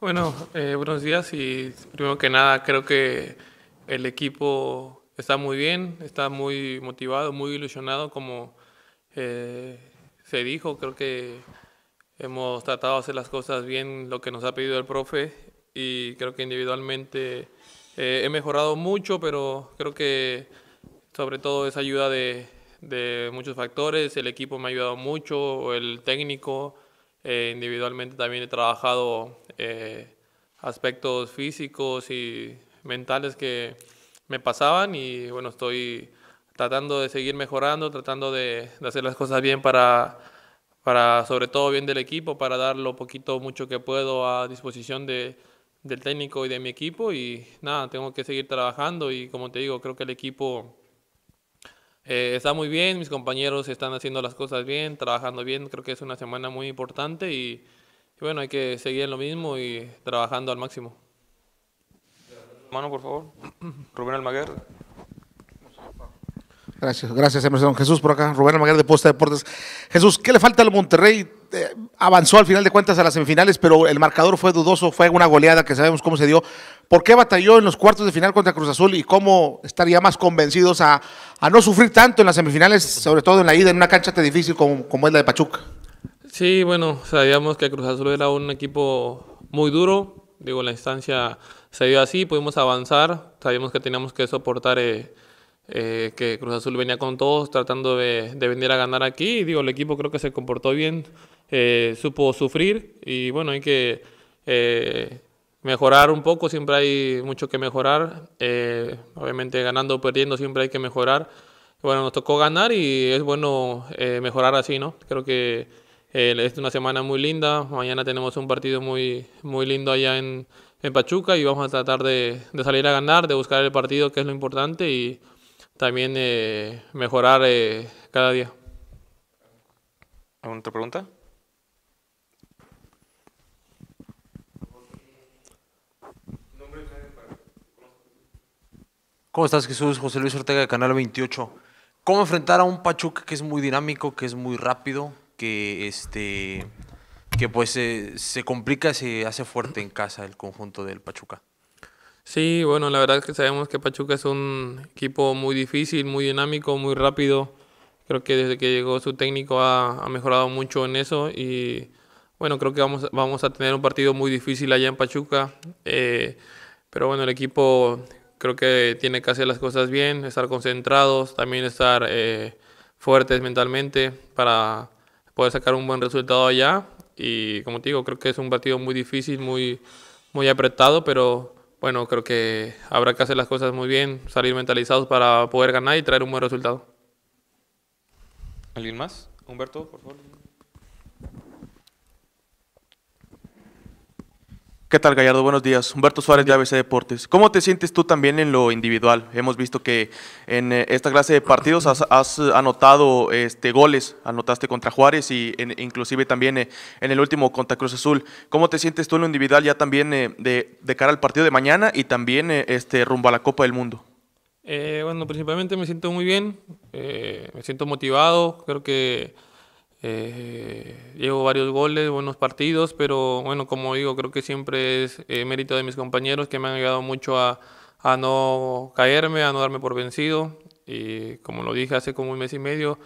Bueno, eh, buenos días y primero que nada creo que el equipo está muy bien, está muy motivado, muy ilusionado como eh, se dijo, creo que hemos tratado de hacer las cosas bien lo que nos ha pedido el profe y creo que individualmente eh, he mejorado mucho, pero creo que sobre todo es ayuda de, muchos factores, el equipo me ha ayudado mucho, el técnico, individualmente también he trabajado eh, aspectos físicos y mentales que me pasaban y bueno, estoy tratando de seguir mejorando, tratando de, hacer las cosas bien para, para, sobre todo bien del equipo, para dar lo poquito, mucho que puedo a disposición de, del técnico y de mi equipo y nada, tengo que seguir trabajando y como te digo, creo que el equipo eh, está muy bien, mis compañeros están haciendo las cosas bien, trabajando bien, creo que es una semana muy importante y bueno, hay que seguir en lo mismo y trabajando al máximo. Mano, por favor. Rubén Almaguer. Gracias, gracias Emerson. Jesús por acá, Rubén Almaguer de Posta Deportes. Jesús, ¿qué le falta al Monterrey? Eh, avanzó al final de cuentas a las semifinales, pero el marcador fue dudoso, fue una goleada que sabemos cómo se dio. ¿Por qué batalló en los cuartos de final contra Cruz Azul y cómo estaría más convencidos a, no sufrir tanto en las semifinales, sobre todo en la ida, en una cancha tan difícil como, como es la de Pachuca? Sí, bueno, sabíamos que Cruz Azul era un equipo muy duro. Digo, la instancia se dio así, pudimos avanzar. Sabíamos que teníamos que soportar eh, eh, que Cruz Azul venía con todos tratando de, venir a ganar aquí. digo, el equipo creo que se comportó bien, eh, supo sufrir y bueno, hay que mejorar un poco, siempre hay mucho que mejorar. obviamente ganando o perdiendo siempre hay que mejorar. Bueno, nos tocó ganar y es bueno mejorar así, ¿no? Creo que eh, es una semana muy linda. Mañana tenemos un partido muy, muy lindo allá en, en Pachuca y vamos a tratar de, de, salir a ganar, de buscar el partido, que es lo importante, y también eh, mejorar eh, cada día. ¿Alguna otra pregunta? ¿Cómo estás, Jesús? José Luis Ortega de Canal 28. ¿Cómo enfrentar a un Pachuca que es muy dinámico, que es muy rápido, que este que pues eh, se, complica, se hace fuerte en casa el conjunto del Pachuca. Sí, bueno, la verdad es que sabemos que Pachuca es un equipo muy difícil, muy dinámico, muy rápido. Creo que desde que llegó su técnico ha, mejorado mucho en eso y bueno, creo que vamos, vamos a tener un partido muy difícil allá en Pachuca. Eh, pero bueno, el equipo creo que tiene que hacer las cosas bien, estar concentrados, también estar eh, fuertes mentalmente para poder sacar un buen resultado allá. Y como te digo, creo que es un partido muy difícil, muy, muy apretado, pero bueno, creo que habrá que hacer las cosas muy bien, salir mentalizados para poder ganar y traer un buen resultado. ¿Alguien más? Humberto, por favor. ¿Qué tal, Gallardo? Buenos días. Humberto Suárez de ABC Deportes. ¿Cómo te sientes tú también en lo individual? Hemos visto que en eh, esta clase de partidos has, anotado este, goles, anotaste contra Juárez y inclusive también eh, en el último contra Cruz Azul. ¿Cómo te sientes tú en lo individual ya también eh, de, cara al partido de mañana y también este, rumbo a la Copa del Mundo? bueno, principalmente me siento muy bien, me siento motivado, creo que eh, llevo varios goles, buenos partidos, pero bueno, como digo, creo que siempre es eh, mérito de mis compañeros que me han ayudado mucho a, no caerme, a no darme por vencido. Y como lo dije hace como un mes y medio,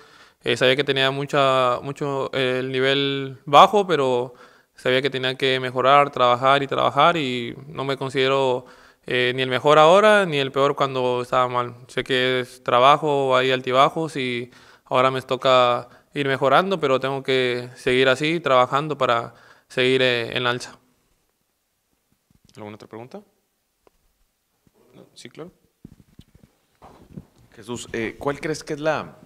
eh, sabía que tenía mucha, mucho eh, el nivel bajo, pero sabía que tenía que mejorar, trabajar y trabajar y no me considero... ni el mejor ahora ni el peor cuando estaba mal. Sé que es trabajo, hay altibajos y ahora me toca ir mejorando, pero tengo que seguir así, trabajando para seguir eh, en alza. ¿Alguna otra pregunta? Sí, claro. Jesús, eh, ¿cuál crees que es la,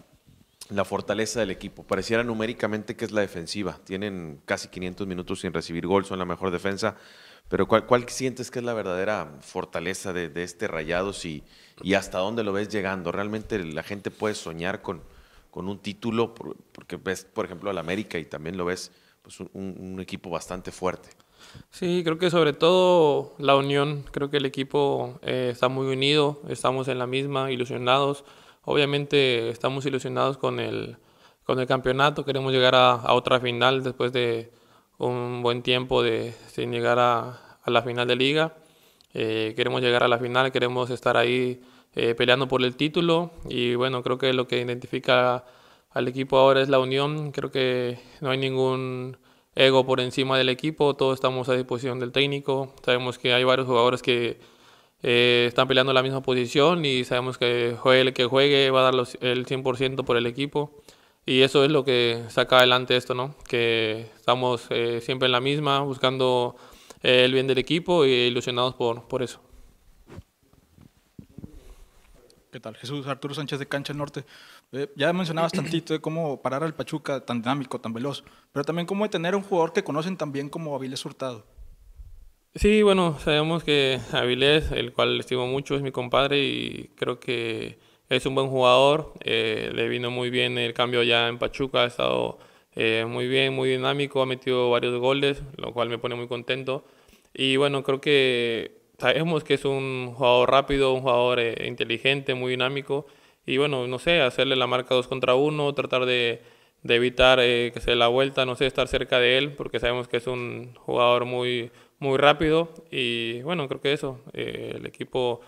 fortaleza del equipo? Pareciera numéricamente que es la defensiva. Tienen casi 500 minutos sin recibir gol, son la mejor defensa. Pero ¿cuál, cuál sientes que es la verdadera fortaleza de, este Rayados y, y hasta dónde lo ves llegando? ¿Realmente la gente puede soñar con, con un título, porque ves, por ejemplo, al América y también lo ves pues, un, equipo bastante fuerte. Sí, creo que sobre todo la unión, creo que el equipo eh, está muy unido, estamos en la misma, ilusionados. Obviamente estamos ilusionados con el, con el campeonato, queremos llegar a, otra final después de un buen tiempo de, sin llegar a, la final de liga. Eh, queremos llegar a la final, queremos estar ahí eh, peleando por el título y bueno, creo que lo que identifica al equipo ahora es la unión, creo que no hay ningún ego por encima del equipo, todos estamos a disposición del técnico, sabemos que hay varios jugadores que eh, están peleando la misma posición y sabemos que juegue el que juegue va a dar el 100% por el equipo y eso es lo que saca adelante esto, ¿no? que estamos eh, siempre en la misma, buscando el bien del equipo e ilusionados por, por eso. ¿Qué tal? Jesús Arturo Sánchez de Cancha Norte. Eh, ya mencionabas tantito de cómo parar al Pachuca tan dinámico, tan veloz, pero también cómo detener un jugador que conocen tan bien como Avilés Hurtado. Sí, bueno, sabemos que Avilés, el cual estimo mucho, es mi compadre y creo que es un buen jugador. Eh, le vino muy bien el cambio ya en Pachuca, ha estado eh, muy bien, muy dinámico, ha metido varios goles, lo cual me pone muy contento. Y bueno, creo que sabemos que es un jugador rápido, un jugador eh, inteligente, muy dinámico. Y bueno, no sé, hacerle la marca dos contra uno, tratar de, evitar eh, que se dé la vuelta, no sé, estar cerca de él, porque sabemos que es un jugador muy, muy rápido. Y bueno, creo que eso, eh, el equipo,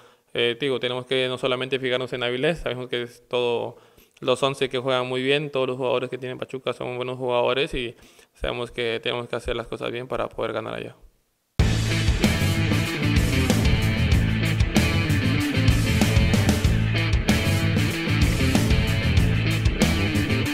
digo, tenemos que no solamente fijarnos en Avilés, sabemos que es todo los 11 que juegan muy bien, todos los jugadores que tienen Pachuca son buenos jugadores y sabemos que tenemos que hacer las cosas bien para poder ganar allá.